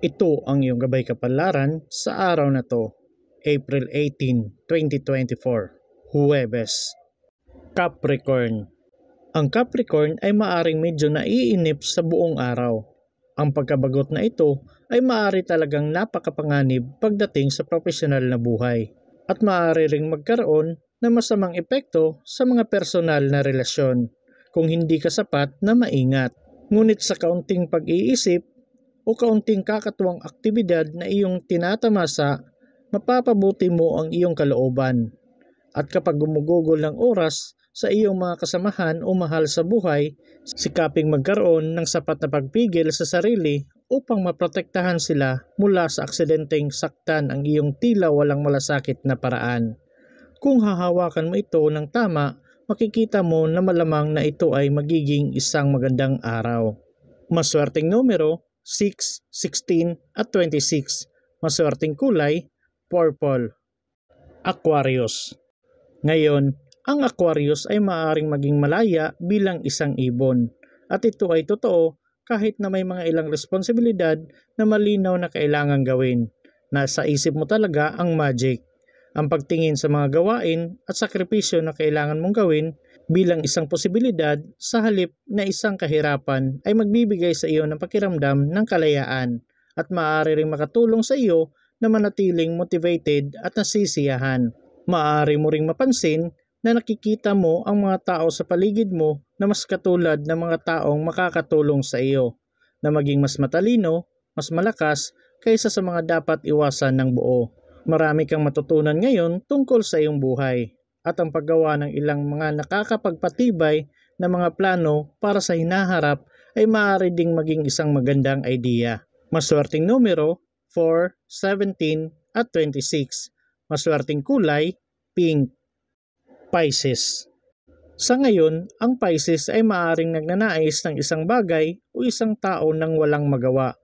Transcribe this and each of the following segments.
Ito ang iyong gabay kapalaran sa araw na to, April 18, 2024, Huwebes. Capricorn Ang Capricorn ay maaring medyo naiinip sa buong araw. Ang pagkabagot na ito ay maaari talagang napakapanganib pagdating sa profesional na buhay at maaari ring magkaroon na masamang epekto sa mga personal na relasyon kung hindi ka sapat na maingat. Ngunit sa kaunting pag-iisip o kaunting kakatuwang aktibidad na iyong tinatamasa, mapapabuti mo ang iyong kalooban. At kapag gumugugol ng oras sa iyong mga kasamahan o mahal sa buhay, sikaping magkaroon ng sapat na pagpigil sa sarili upang maprotektahan sila mula sa aksidenteng saktan ang iyong tila walang malasakit na paraan. Kung hahawakan mo ito ng tama, makikita mo na malamang na ito ay magiging isang magandang araw. Maswerteng numero 6, 16 at 26. Maswerteng kulay, purple. Aquarius Ngayon, ang Aquarius ay maaaring maging malaya bilang isang ibon. At ito ay totoo kahit na may mga ilang responsibilidad na malinaw na kailangang gawin. Nasa isip mo talaga ang magic. Ang pagtingin sa mga gawain at sakripisyo na kailangan mong gawin bilang isang posibilidad sa halip na isang kahirapan ay magbibigay sa iyo ng pakiramdam ng kalayaan at maaari ring makatulong sa iyo na manatiling motivated at nasisiyahan. Maaari mo ring mapansin na nakikita mo ang mga tao sa paligid mo na mas katulad ng mga taong makakatulong sa iyo, na maging mas matalino, mas malakas kaysa sa mga dapat iwasan ng buo. Marami kang matutunan ngayon tungkol sa iyong buhay at ang paggawa ng ilang mga nakakapagpatibay na mga plano para sa hinaharap ay maaari ding maging isang magandang idea. Maswerteng numero 4, 17 at 26. Maswerteng kulay pink. Pisces Sa ngayon, ang Pisces ay maaring nagnanais ng isang bagay o isang tao nang walang magawa.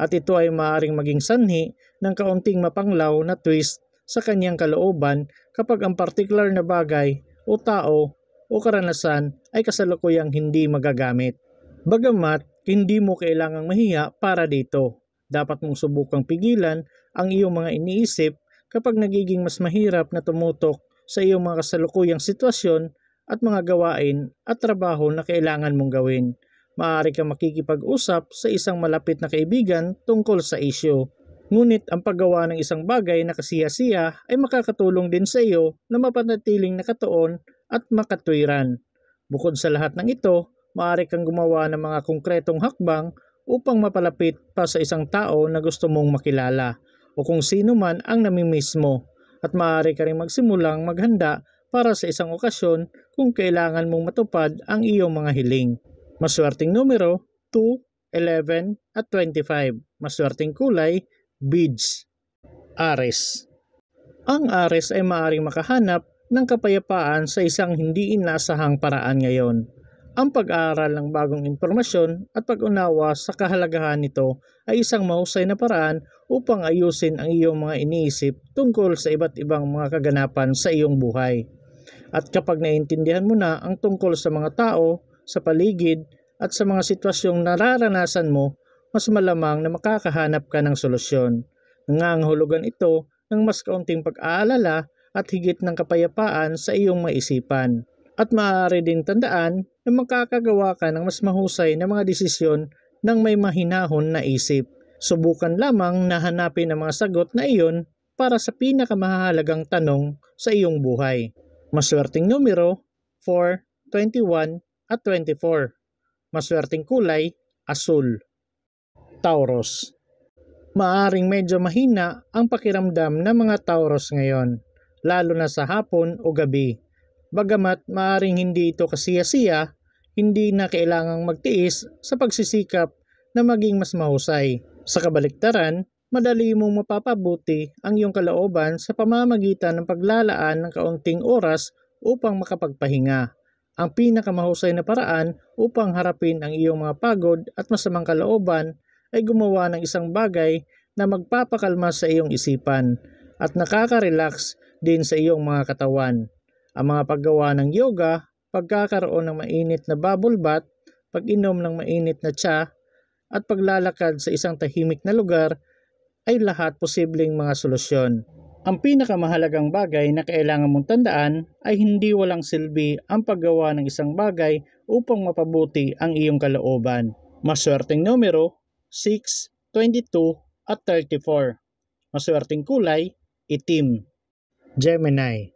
At ito ay maaring maging sanhi ng kaunting mapanglaw na twist sa kanyang kalooban kapag ang partikular na bagay o tao o karanasan ay kasalukuyang hindi magagamit. Bagamat hindi mo kailangang mahiya para dito. Dapat mong subukang pigilan ang iyong mga iniisip kapag nagiging mas mahirap na tumutok sa iyong mga kasalukuyang sitwasyon at mga gawain at trabaho na kailangan mong gawin. Maaari kang makikipag-usap sa isang malapit na kaibigan tungkol sa isyo Ngunit ang paggawa ng isang bagay na kasiyasiya ay makakatulong din sa iyo na mapanatiling nakatuon at makatwiran. Bukod sa lahat ng ito, maaari kang gumawa ng mga konkretong hakbang upang mapalapit pa sa isang tao na gusto mong makilala o kung sino man ang namimiss mo at maaari ka rin magsimulang maghanda para sa isang okasyon kung kailangan mong matupad ang iyong mga hiling. Maswerteng numero 2, 11 at 25. Maswerteng kulay Beads, Ares. Ang Ares ay maaaring makahanap ng kapayapaan sa isang hindi inasahang paraan ngayon. Ang pag-aaral ng bagong impormasyon at pag-unawa sa kahalagahan nito ay isang mausay na paraan upang ayusin ang iyong mga iniisip tungkol sa iba't ibang mga kaganapan sa iyong buhay. At kapag naintindihan mo na ang tungkol sa mga tao, sa paligid, at sa mga sitwasyong nararanasan mo, mas malamang na makakahanap ka ng solusyon. Nangangahulugan ito ng mas kaunting pag-aalala at higit ng kapayapaan sa iyong maisipan. At maaari ding tandaan na makakagawa ka ng mas mahusay na mga desisyon ng may mahinahon na isip. Subukan lamang na hanapin ang mga sagot na iyon para sa pinakamahalagang tanong sa iyong buhay. Maswerteng numero 4, 21 at 24. Maswerteng kulay, asul. Taurus. Maaring medyo mahina ang pakiramdam ng mga Taurus ngayon, lalo na sa hapon o gabi. Bagamat maaring hindi ito kasiya-siya, hindi na kailangang magtiis sa pagsisikap na maging mas mahusay. Sa kabaliktaran, madali mong mapapabuti ang iyong kalooban sa pamamagitan ng paglalaan ng kaunting oras upang makapagpahinga. Ang pinakamahusay na paraan upang harapin ang iyong mga pagod at masamang kalooban ay gumawa ng isang bagay na magpapakalma sa iyong isipan at nakaka-relax din sa iyong mga katawan. Ang mga paggawa ng yoga, pagkakaroon ng mainit na bubble bath, pag-inom ng mainit na tsa, at paglalakad sa isang tahimik na lugar ay lahat posibleng mga solusyon. Ang pinakamahalagang bagay na kailangan mong tandaan ay hindi walang silbi ang paggawa ng isang bagay upang mapabuti ang iyong kalooban. Maswerteng numero 6, 22, at 34. Maswerteng kulay, itim. Gemini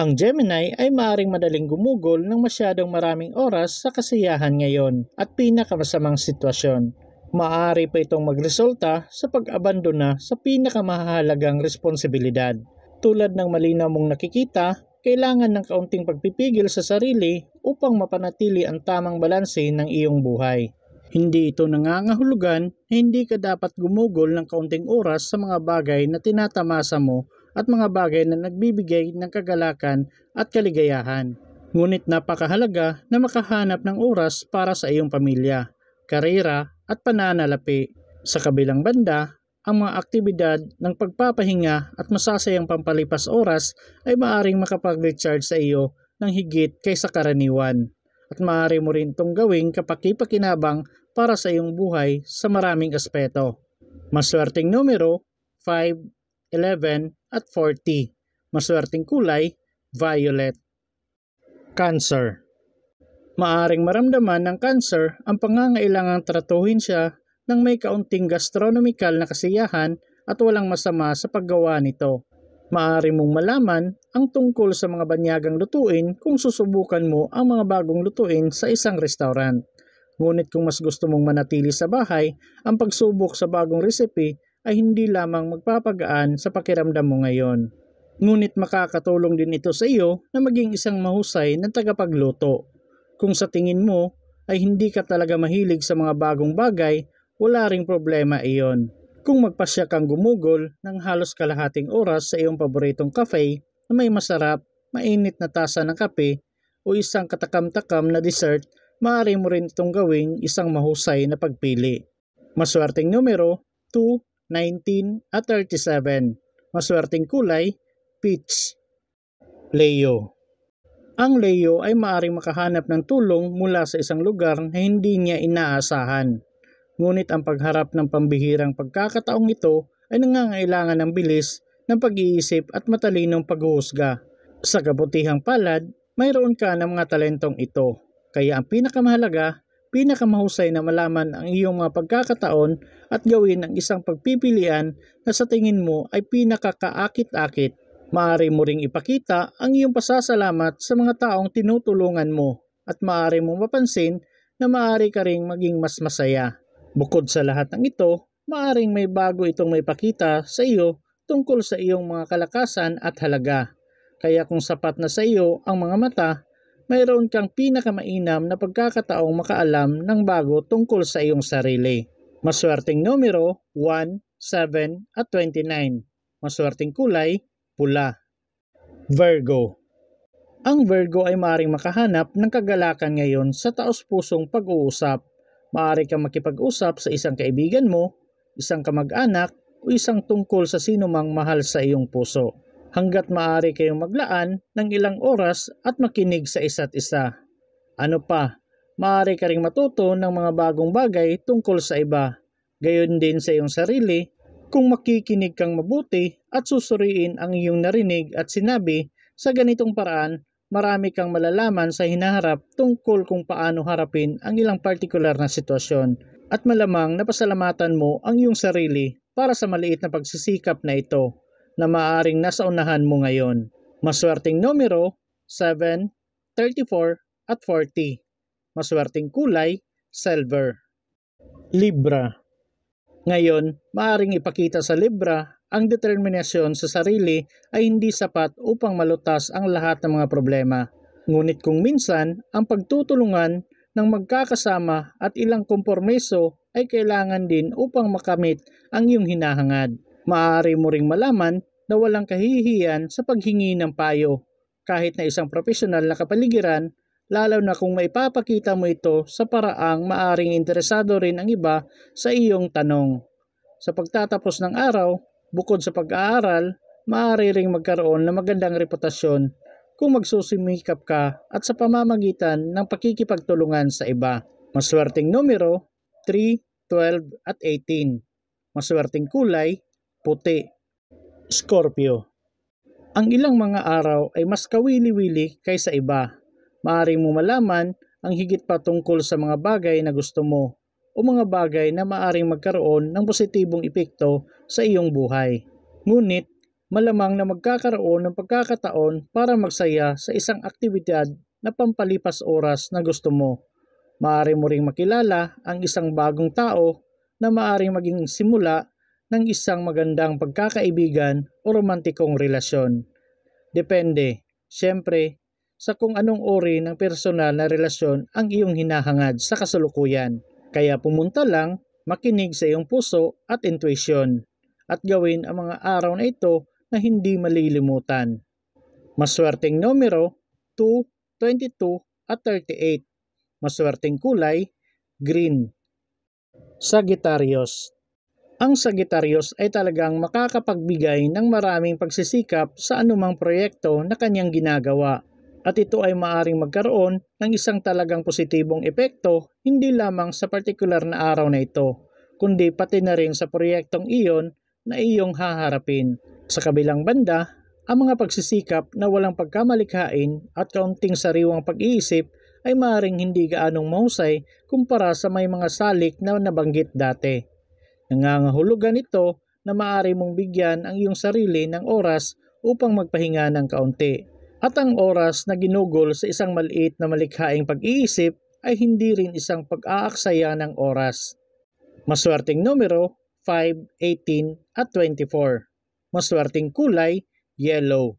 Ang Gemini ay maaring madaling gumugol ng masyadong maraming oras sa kasiyahan ngayon at pinakamasamang sitwasyon. Maaari pa itong magresulta sa pag-abandona sa pinakamahalagang responsibilidad. Tulad ng malinaw mong nakikita, kailangan ng kaunting pagpipigil sa sarili upang mapanatili ang tamang balanse ng iyong buhay. Hindi ito nangangahulugan na hindi ka dapat gumugol ng kaunting oras sa mga bagay na tinatamasa mo at mga bagay na nagbibigay ng kagalakan at kaligayahan. Ngunit napakahalaga na makahanap ng oras para sa iyong pamilya, karera at pananalapi. Sa kabilang banda, ang mga aktibidad ng pagpapahinga at masasayang pampalipas oras ay maaring makapag-recharge sa iyo ng higit kaysa karaniwan. At maaari mo rin itong gawing kapaki-pakinabang para sa iyong buhay sa maraming aspeto. Maswerteng numero 5, 11 at 40. Maswerteng kulay violet. Cancer Maaring maramdaman ng cancer ang pangangailangang tratuhin siya ng may kaunting gastronomical na kasiyahan at walang masama sa paggawa nito. Maari mong malaman ang tungkol sa mga banyagang lutuin kung susubukan mo ang mga bagong lutuin sa isang restaurant. Ngunit kung mas gusto mong manatili sa bahay, ang pagsubok sa bagong recipe ay hindi lamang magpapagaan sa pakiramdam mo ngayon. Ngunit makakatulong din ito sa iyo na maging isang mahusay na tagapagluto. Kung sa tingin mo ay hindi ka talaga mahilig sa mga bagong bagay, wala ring problema iyon. Kung magpasya kang gumugol ng halos kalahating oras sa iyong paboritong cafe na may masarap, mainit na tasa ng kape o isang katakam-takam na dessert maaari mo rin itong gawing isang mahusay na pagpili. Maswerteng numero, 2, 19, at 37. Maswerteng kulay, peach. Leo Ang Leo ay maaaring makahanap ng tulong mula sa isang lugar na hindi niya inaasahan. Ngunit ang pagharap ng pambihirang pagkakataong ito ay nangangailangan ng bilis ng pag-iisip at matalinong paghuhusga. Sa kabutihang palad, mayroon ka ng mga talentong ito. Kaya ang pinakamahalaga, pinakamahusay na malaman ang iyong mga pagkakataon at gawin ang isang pagpipilian na sa tingin mo ay pinakakaakit-akit. Maari mo ring ipakita ang iyong pasasalamat sa mga taong tinutulungan mo at maari mo mapansin na maari ka ring maging mas masaya. Bukod sa lahat ng ito, maaring may bago itong may pakita sa iyo tungkol sa iyong mga kalakasan at halaga. Kaya kung sapat na sa iyo ang mga mata, mayroon kang pinakamainam na pagkakataong makaalam ng bago tungkol sa iyong sarili. Maswerteng numero 1, 7 at 29. Maswerteng kulay, pula. Virgo Ang Virgo ay maaaring makahanap ng kagalakan ngayon sa taos-pusong pag-uusap. Maaari kang makipag-usap sa isang kaibigan mo, isang kamag-anak, o isang tungkol sa sinumang mahal sa iyong puso hanggat maaari kayong maglaan ng ilang oras at makinig sa isa't isa. Ano pa, maaari ka rin matuto ng mga bagong bagay tungkol sa iba, gayon din sa iyong sarili kung makikinig kang mabuti at susuriin ang iyong narinig at sinabi sa ganitong paraan, marami kang malalaman sa hinaharap tungkol kung paano harapin ang ilang partikular na sitwasyon at malamang napasalamatan mo ang iyong sarili para sa maliit na pagsisikap na ito na maaaring nasa unahan mo ngayon. Maswerteng numero 7, 34 at 40. Maswerteng kulay silver. Libra Ngayon, maaring ipakita sa Libra ang determinasyon sa sarili ay hindi sapat upang malutas ang lahat ng mga problema. Ngunit kung minsan, ang pagtutulungan ng magkakasama at ilang kompormiso ay kailangan din upang makamit ang iyong hinahangad. Maaari mo ring malaman na walang kahihiyan sa paghingi ng payo kahit na isang profesional na kapaligiran lalo na kung maipapakita mo ito sa paraang maaring interesado rin ang iba sa iyong tanong. Sa pagtatapos ng araw, bukod sa pag-aaral, maaari ring magkaroon ng magandang reputasyon kung magsusumikap ka at sa pamamagitan ng pakikipagtulungan sa iba. Maswerteng numero 3, 12 at 18. Maswerteng kulay puti, Scorpio. Ang ilang mga araw ay mas kawili-wili kaysa iba. Maaring mo malaman ang higit pa tungkol sa mga bagay na gusto mo o mga bagay na maaring magkaroon ng positibong epekto sa iyong buhay. Ngunit, malamang na magkakaroon ng pagkakataon para magsaya sa isang aktibidad na pampalipas oras na gusto mo. Maaari mo ring makilala ang isang bagong tao na maaring maging simula ng isang magandang pagkakaibigan o romantikong relasyon. Depende, siyempre, sa kung anong uri ng personal na relasyon ang iyong hinahangad sa kasalukuyan. Kaya pumunta lang, makinig sa iyong puso at intuition at gawin ang mga araw na ito na hindi malilimutan. Maswerteng numero 2, 22 at 38. Maswerteng kulay, green. Sagittarius ang Sagittarius ay talagang makakapagbigay ng maraming pagsisikap sa anumang proyekto na kanyang ginagawa at ito ay maaring magkaroon ng isang talagang positibong epekto hindi lamang sa partikular na araw na ito, kundi pati na rin sa proyektong iyon na iyong haharapin. Sa kabilang banda, ang mga pagsisikap na walang pagkamalikhain at kaunting sariwang pag-iisip ay maaring hindi gaanong mausay kumpara sa may mga salik na nabanggit dati. Nangangahulugan ito na maari mong bigyan ang iyong sarili ng oras upang magpahinga ng kaunti. At ang oras na ginugol sa isang maliit na malikhaing pag-iisip ay hindi rin isang pag-aaksaya ng oras. Maswerteng numero 5, 18 at 24. Maswerteng kulay, yellow.